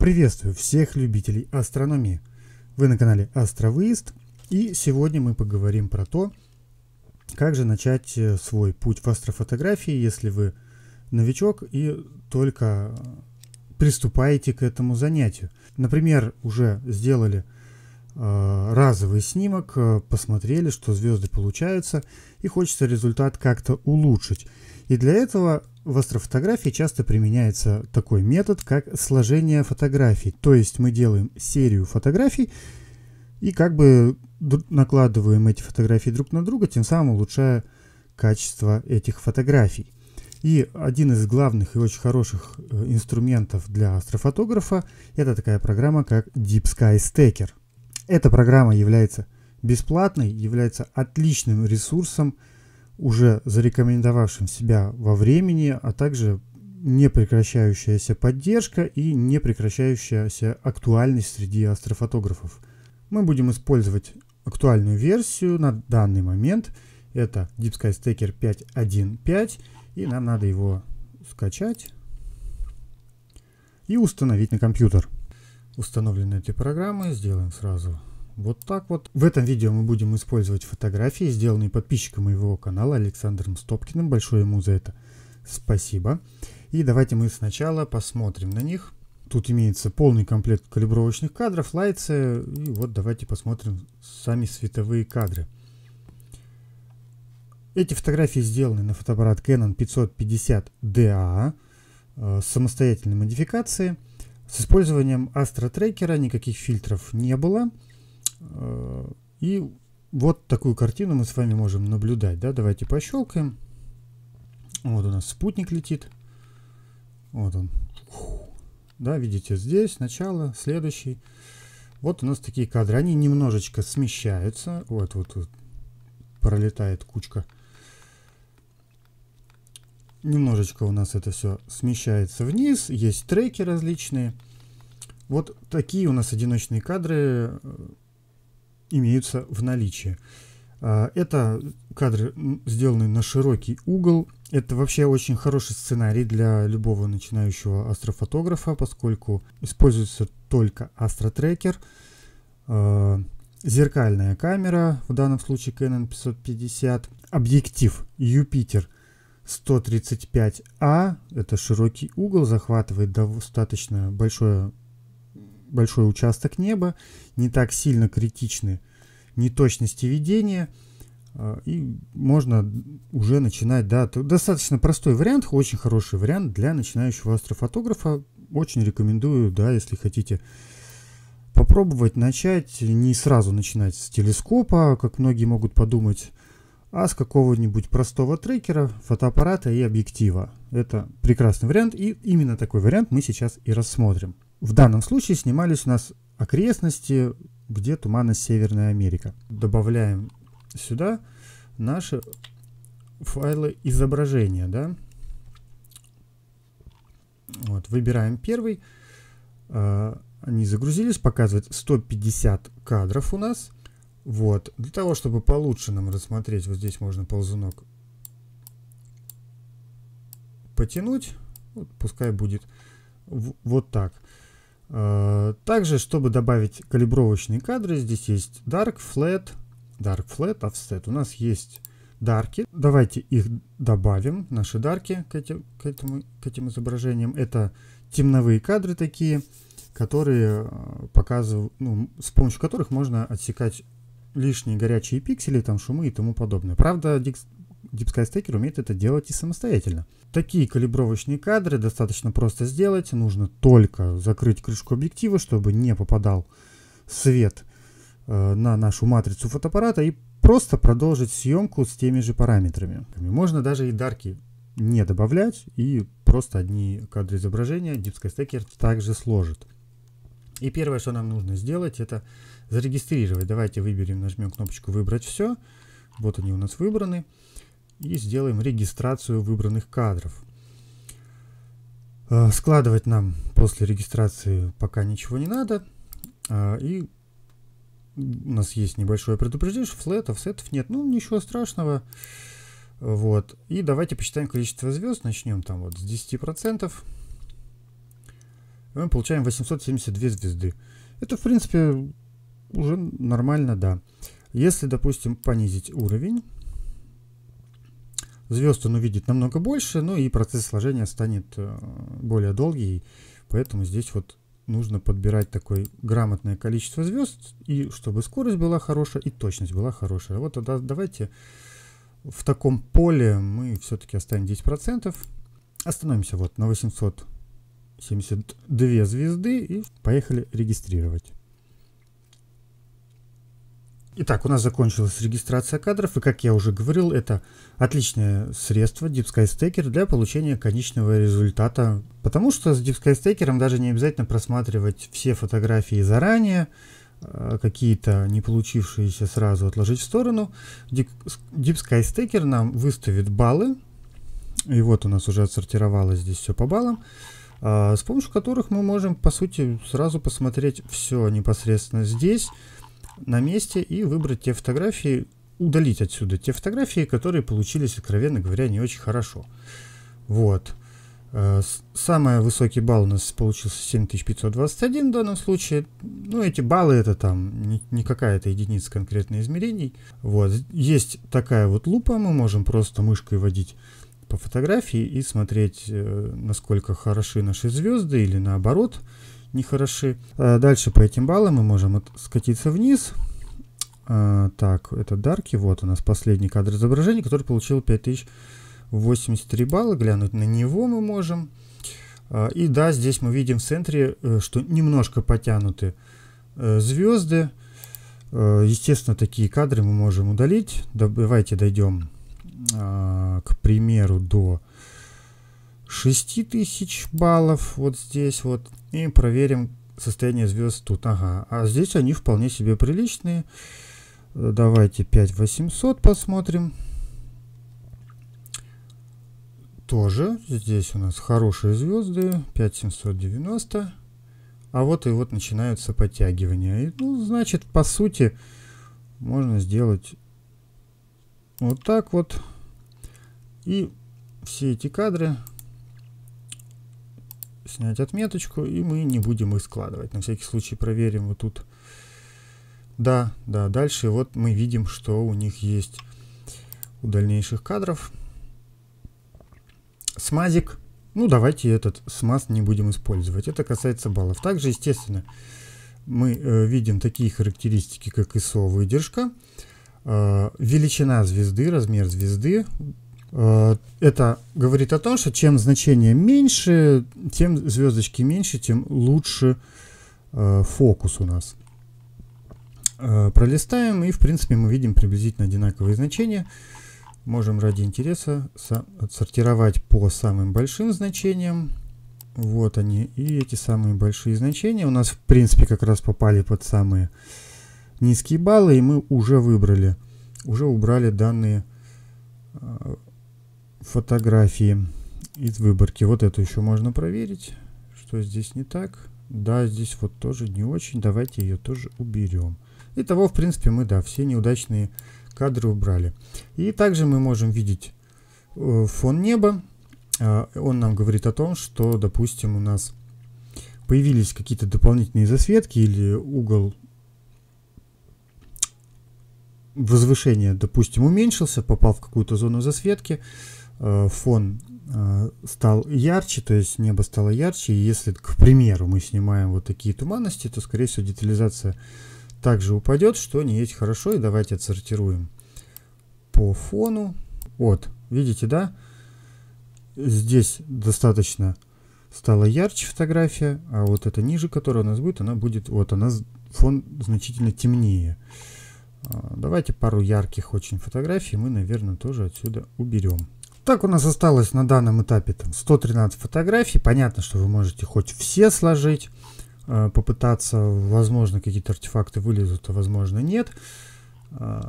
Приветствую всех любителей астрономии. Вы на канале Астровыезд, и сегодня мы поговорим про то, как же начать э, свой путь в астрофотографии, если вы новичок и только приступаете к этому занятию. Например, уже сделали Э, разовый снимок, э, посмотрели, что звезды получаются, и хочется результат как-то улучшить. И для этого в астрофотографии часто применяется такой метод, как сложение фотографий. То есть мы делаем серию фотографий и как бы накладываем эти фотографии друг на друга, тем самым улучшая качество этих фотографий. И один из главных и очень хороших э, инструментов для астрофотографа – это такая программа, как Deep Sky Stacker. Эта программа является бесплатной, является отличным ресурсом, уже зарекомендовавшим себя во времени, а также непрекращающаяся поддержка и непрекращающаяся актуальность среди астрофотографов. Мы будем использовать актуальную версию на данный момент. Это Deep Sky Stacker 5.1.5 и нам надо его скачать и установить на компьютер установлены эти программы. Сделаем сразу вот так вот. В этом видео мы будем использовать фотографии, сделанные подписчиком моего канала Александром Стопкиным. Большое ему за это спасибо. И давайте мы сначала посмотрим на них. Тут имеется полный комплект калибровочных кадров, лайцы. И вот давайте посмотрим сами световые кадры. Эти фотографии сделаны на фотоаппарат Canon 550DA э, самостоятельной модификации – с использованием Astra никаких фильтров не было. Э, и вот такую картину мы с вами можем наблюдать. Да? Давайте пощелкаем. Вот у нас спутник летит. Вот он. Да, видите, здесь начало, следующий. Вот у нас такие кадры. Они немножечко смещаются. Вот, вот, вот пролетает кучка немножечко у нас это все смещается вниз, есть треки различные. Вот такие у нас одиночные кадры э, имеются в наличии. А, это кадры, сделанные на широкий угол. Это вообще очень хороший сценарий для любого начинающего астрофотографа, поскольку используется только астротрекер, а, зеркальная камера, в данном случае Canon 550, объектив Юпитер – 135А, это широкий угол, захватывает достаточно большое, большой участок неба, не так сильно критичны неточности ведения, а, и можно уже начинать, да, достаточно простой вариант, очень хороший вариант для начинающего астрофотографа, очень рекомендую, да, если хотите попробовать начать, не сразу начинать с телескопа, как многие могут подумать, а с какого-нибудь простого трекера, фотоаппарата и объектива. Это прекрасный вариант, и именно такой вариант мы сейчас и рассмотрим. В данном случае снимались у нас окрестности, где туманно Северная Америка. Добавляем сюда наши файлы изображения, да. Вот, выбираем первый. А, они загрузились, показывает 150 кадров у нас. Вот. Для того, чтобы получше нам рассмотреть, вот здесь можно ползунок потянуть. Вот, пускай будет вот так. А, также, чтобы добавить калибровочные кадры, здесь есть Dark, Flat, Dark, Flat, Offset. У нас есть дарки. Давайте их добавим, наши дарки к этим, к, этому, к этим изображениям. Это темновые кадры такие, которые а, показывают, ну, с помощью которых можно отсекать лишние горячие пиксели, там шумы и тому подобное. Правда, DeepSky Stacker умеет это делать и самостоятельно. Такие калибровочные кадры достаточно просто сделать. Нужно только закрыть крышку объектива, чтобы не попадал свет э, на нашу матрицу фотоаппарата и просто продолжить съемку с теми же параметрами. Можно даже и дарки не добавлять и просто одни кадры изображения DeepSky Stacker также сложит. И первое, что нам нужно сделать, это зарегистрировать. Давайте выберем, нажмем кнопочку «Выбрать все». Вот они у нас выбраны. И сделаем регистрацию выбранных кадров. А, складывать нам после регистрации пока ничего не надо. А, и у нас есть небольшое предупреждение, что флетов, сетов нет. Ну, ничего страшного. Вот. И давайте посчитаем количество звезд. Начнем там вот с 10%. Мы получаем 872 звезды. Это, в принципе, уже нормально, да. Если, допустим, понизить уровень, звезд он увидит намного больше, ну и процесс сложения станет э, более долгий, поэтому здесь вот нужно подбирать такое грамотное количество звезд, и чтобы скорость была хорошая, и точность была хорошая. Вот тогда давайте в таком поле мы все-таки оставим 10%. Остановимся вот на 872 звезды и поехали регистрировать. Итак, у нас закончилась регистрация кадров, и, как я уже говорил, это отличное средство Deep Sky Staker для получения конечного результата, потому что с Deep Sky Staker даже не обязательно просматривать все фотографии заранее, а, какие-то не получившиеся сразу отложить в сторону. Deep Sky Staker нам выставит баллы, и вот у нас уже отсортировалось здесь все по баллам, а, с помощью которых мы можем, по сути, сразу посмотреть все непосредственно здесь, на месте и выбрать те фотографии, удалить отсюда те фотографии, которые получились, откровенно говоря, не очень хорошо. Вот. Э, самый высокий балл у нас получился 7521 в данном случае. Ну, эти баллы это там не какая-то единица конкретных измерений. Вот. Есть такая вот лупа, мы можем просто мышкой водить по фотографии и смотреть, э, насколько хороши наши звезды или наоборот – нехороши. А, дальше по этим баллам мы можем скатиться вниз. А, так, это дарки. Вот у нас последний кадр изображения, который получил 5083 балла. Глянуть на него мы можем. А, и да, здесь мы видим в центре, э, что немножко потянуты э, звезды. Э, естественно, такие кадры мы можем удалить. Давайте дойдем, к примеру, до 6000 баллов вот здесь вот. И проверим состояние звезд тут. Ага, а здесь они вполне себе приличные. Э, давайте 5800 посмотрим. Тоже здесь у нас хорошие звезды. 5790. А вот и вот начинаются подтягивания. И, ну, значит, по сути, можно сделать вот так вот. И все эти кадры снять отметочку, и мы не будем их складывать. На всякий случай проверим вот тут. Да, да, дальше вот мы видим, что у них есть у дальнейших кадров смазик. Ну, давайте этот смаз не будем использовать. Это касается баллов. Также, естественно, мы э, видим такие характеристики, как ISO выдержка, э, величина звезды, размер звезды, Э, это говорит о том, что чем значение меньше, тем звездочки меньше, тем лучше э, фокус у нас. Э, пролистаем, и в принципе мы видим приблизительно одинаковые значения. Можем ради интереса отсортировать по самым большим значениям. Вот они. И эти самые большие значения у нас, в принципе, как раз попали под самые низкие баллы. И мы уже выбрали, уже убрали данные фотографии из выборки. Вот эту еще можно проверить, что здесь не так. Да, здесь вот тоже не очень. Давайте ее тоже уберем. Итого, в принципе, мы, да, все неудачные кадры убрали. И также мы можем видеть э, фон неба. Э, он нам говорит о том, что, допустим, у нас появились какие-то дополнительные засветки или угол возвышения, допустим, уменьшился, попал в какую-то зону засветки. Э, фон э, стал ярче, то есть небо стало ярче, и если, к примеру, мы снимаем вот такие туманности, то, скорее всего, детализация также упадет, что не есть хорошо, и давайте отсортируем по фону. Вот, видите, да? Здесь достаточно стала ярче фотография, а вот эта ниже, которая у нас будет, она будет, вот она, фон значительно темнее. А, давайте пару ярких очень фотографий мы, наверное, тоже отсюда уберем. Так у нас осталось на данном этапе там, 113 фотографий. Понятно, что вы можете хоть все сложить, э, попытаться, возможно, какие-то артефакты вылезут, а возможно нет. Э,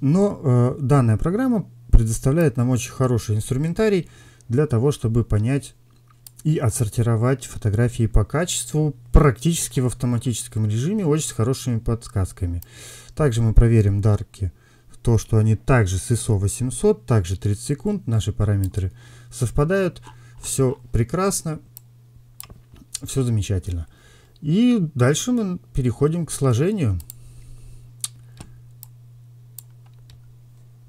но э, данная программа предоставляет нам очень хороший инструментарий для того, чтобы понять и отсортировать фотографии по качеству практически в автоматическом режиме, очень с хорошими подсказками. Также мы проверим дарки то, что они также с ISO 800, также 30 секунд, наши параметры совпадают, все прекрасно, все замечательно. И дальше мы переходим к сложению.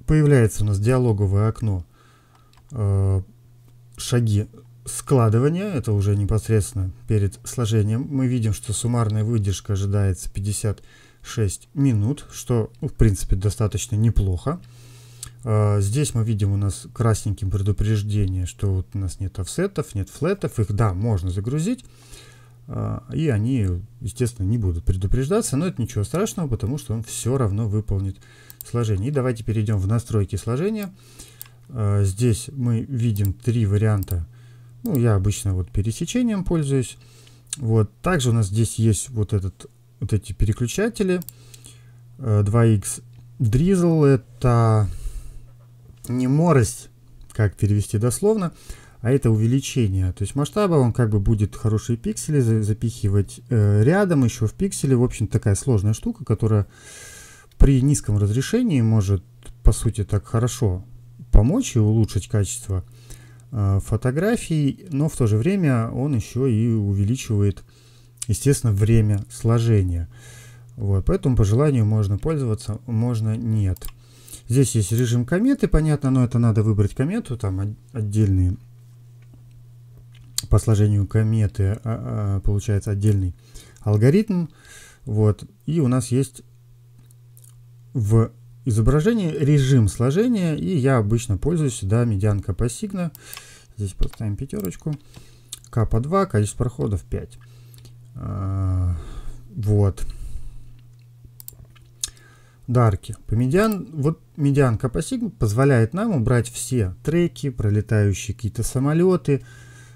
Появляется у нас диалоговое окно э, шаги складывания, это уже непосредственно перед сложением. Мы видим, что суммарная выдержка ожидается 50 6 минут, что ну, в принципе достаточно неплохо. А, здесь мы видим у нас красненьким предупреждение, что вот у нас нет офсетов, нет флетов. Их, да, можно загрузить. А, и они, естественно, не будут предупреждаться, но это ничего страшного, потому что он все равно выполнит сложение. И давайте перейдем в настройки сложения. А, здесь мы видим три варианта. Ну, я обычно вот пересечением пользуюсь. Вот. Также у нас здесь есть вот этот вот эти переключатели. 2x э, Drizzle это не морость, как перевести дословно, а это увеличение. То есть масштаба он как бы будет хорошие пиксели запихивать э, рядом, еще в пиксели. В общем, такая сложная штука, которая при низком разрешении может, по сути, так хорошо помочь и улучшить качество э, фотографий, но в то же время он еще и увеличивает э, естественно, время сложения. Вот, поэтому по желанию можно пользоваться, можно нет. Здесь есть режим кометы, понятно, но это надо выбрать комету, там отдельные по сложению кометы а, а, получается отдельный алгоритм. Вот, и у нас есть в изображении режим сложения, и я обычно пользуюсь, да, медианка по сигна. Здесь поставим пятерочку. К по 2, количество проходов 5. А, вот. Дарки. По медиан, вот медианка по сигма позволяет нам убрать все треки, пролетающие какие-то самолеты,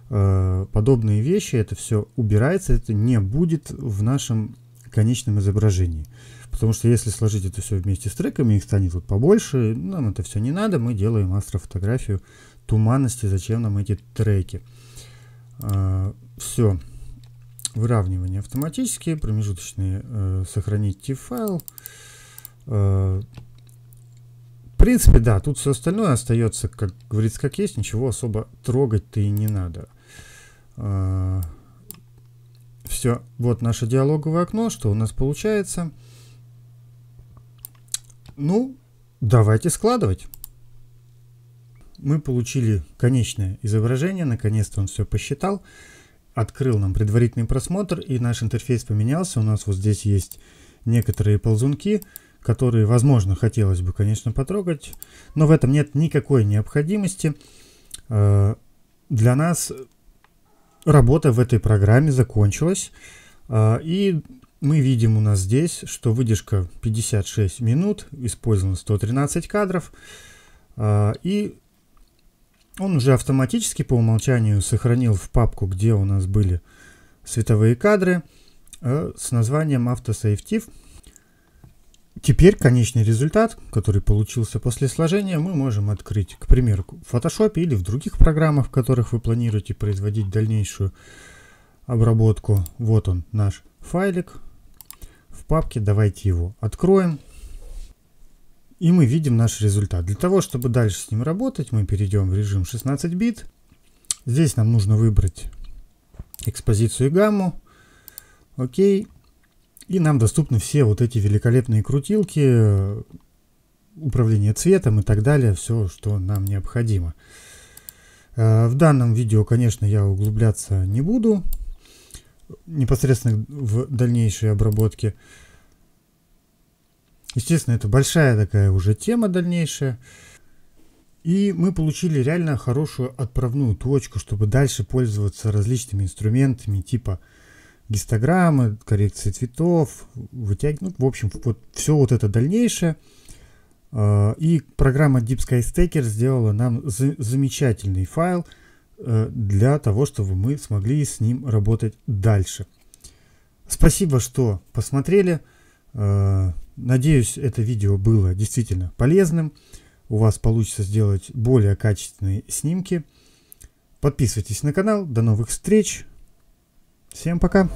э, подобные вещи. Это все убирается, это не будет в нашем конечном изображении. Потому что если сложить это все вместе с треками, их станет вот побольше, нам это все не надо, мы делаем астрофотографию туманности, зачем нам эти треки. Э, а, все. Все выравнивание автоматические, промежуточные э, сохранить T-файл. Э, в принципе, да, тут все остальное остается, как говорится, как есть, ничего особо трогать-то и не надо. Э, все, вот наше диалоговое окно, что у нас получается. Ну, давайте складывать. Мы получили конечное изображение, наконец-то он все посчитал открыл нам предварительный просмотр, и наш интерфейс поменялся. У нас вот здесь есть некоторые ползунки, которые, возможно, хотелось бы, конечно, потрогать, но в этом нет никакой необходимости. Э, для нас работа в этой программе закончилась, э, и мы видим у нас здесь, что выдержка 56 минут, использовано 113 кадров, э, и он уже автоматически по умолчанию сохранил в папку, где у нас были световые кадры э, с названием автосейфтив. Теперь конечный результат, который получился после сложения, мы можем открыть, к примеру, в Photoshop или в других программах, в которых вы планируете производить дальнейшую обработку. Вот он, наш файлик в папке. Давайте его откроем и мы видим наш результат. Для того, чтобы дальше с ним работать, мы перейдем в режим 16 бит. Здесь нам нужно выбрать экспозицию и гамму. Окей. И нам доступны все вот эти великолепные крутилки, управление цветом и так далее, все, что нам необходимо. Э, в данном видео, конечно, я углубляться не буду непосредственно в дальнейшей обработке. Естественно, это большая такая уже тема дальнейшая. И мы получили реально хорошую отправную точку, чтобы дальше пользоваться различными инструментами типа гистограммы, коррекции цветов, вытягивать, ну, в общем, вот все вот это дальнейшее. А, и программа Deep Sky Stacker сделала нам за замечательный файл э, для того, чтобы мы смогли с ним работать дальше. Спасибо, что посмотрели. А, Надеюсь, это видео было действительно полезным. У вас получится сделать более качественные снимки. Подписывайтесь на канал. До новых встреч. Всем пока.